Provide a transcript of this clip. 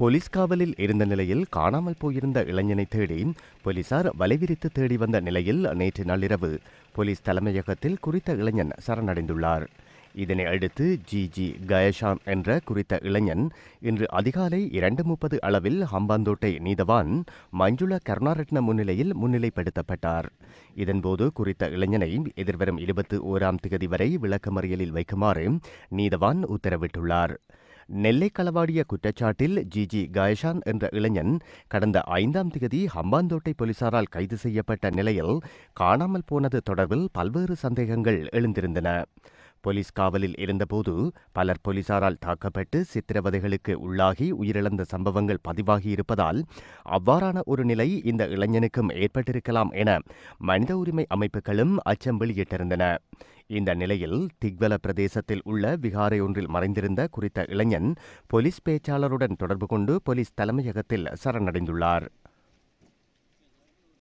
police காவலில் இருந்த நிலையில் காணாமல் போயிருந்த இளைஞனை தேடி போலீசார் வலைவிரித்து தேடி வந்த நிலையில் நேற்று நள்ளிரவு போலீஸ் தலைமையகத்தில் குறித்த இளைஞன் சரணடைந்துள்ளார் இதனை அடுத்து ஜி ஜி கயஷாம் என்ற குறித்த இளைஞன் இன்று அதிகாலை இரண்டு முப்பது அளவில் ஹம்பாந்தோட்டை நீதவான் மஞ்சுள கருணாரட்ன முன்னிலையில் முன்னிலைப்படுத்தப்பட்டார் இதன்போது குறித்த இளைஞனை எதிர்வரும் இருபத்தி ஓராம் தேதி வரை விளக்கமறியலில் வைக்குமாறு நீதவான் உத்தரவிட்டுள்ளார் நெல்லை களவாடிய குற்றச்சாட்டில் ஜிஜி காயஷான் என்ற இளைஞன் கடந்த ஐந்தாம் தேதி ஹம்பாந்தோட்டை போலீசாரால் கைது செய்யப்பட்ட நிலையில் காணாமல் போனது தொடர்பில் பல்வேறு சந்தேகங்கள் எழுந்திருந்தன போலீஸ் காவலில் இருந்தபோது பலர் போலீசாரால் தாக்கப்பட்டு சித்திரவதைகளுக்கு உள்ளாகி உயிரிழந்த சம்பவங்கள் பதிவாகி இருப்பதால் அவ்வாறான ஒரு நிலை இந்த இளைஞனுக்கும் ஏற்பட்டிருக்கலாம் என மனித உரிமை அமைப்புகளும் அச்சம் வெளியிட்டிருந்தன இந்த நிலையில் திக்வல பிரதேசத்தில் உள்ள விகாரை ஒன்றில் மறைந்திருந்த குறித்த இளைஞன் போலீஸ் பேச்சாளருடன் தொடர்பு கொண்டு போலீஸ் தலைமையகத்தில் சரணடைந்துள்ளார்